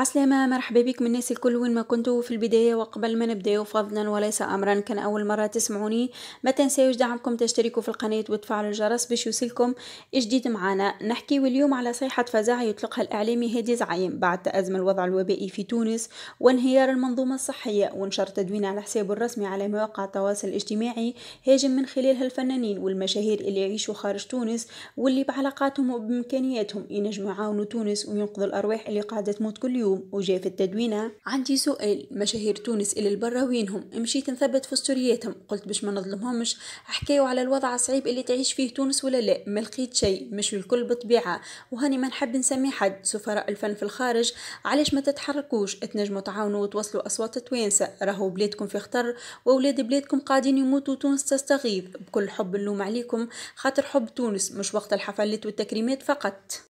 عسلامة مرحبا بكم الناس الكل وين ما كنتوا في البداية وقبل ما نبداو فضلا وليس أمرا كان أول مرة تسمعوني ما تنسيوش دعمكم تشتركوا في القناة وتفعلوا الجرس باش يوصلكم جديد معنا نحكي اليوم على صيحة فزاعة يطلقها الإعلامي هادي زعيم بعد تأزم الوضع الوبائي في تونس وانهيار المنظومة الصحية ونشر تدوين على حسابه الرسمي على مواقع التواصل الاجتماعي هاجم من خلالها الفنانين والمشاهير اللي يعيشوا خارج تونس واللي بعلاقاتهم وبإمكانياتهم ينجموا يعاونوا تونس وينقذوا الأرواح اللي قاعدة تموت كل يوم الهجوم وجاي في التدوينة عندي سؤال مشاهير تونس اللي البرا وينهم مشيت نثبت في استورياتهم قلت باش ما نظلمهمش حكايو على الوضع الصعيب اللي تعيش فيه تونس ولا لا ما لقيت شيء مش الكل بطبيعة وهاني ما نحب نسمي حد سفراء الفن في الخارج علاش ما تتحركوش تنجموا تعاونوا وتوصلوا أصوات توانسة راهو بلادكم في خطر وأولاد بلادكم قاعدين يموتوا تونس تستغيث بكل حب نلوم عليكم خاطر حب تونس مش وقت الحفلات والتكريمات فقط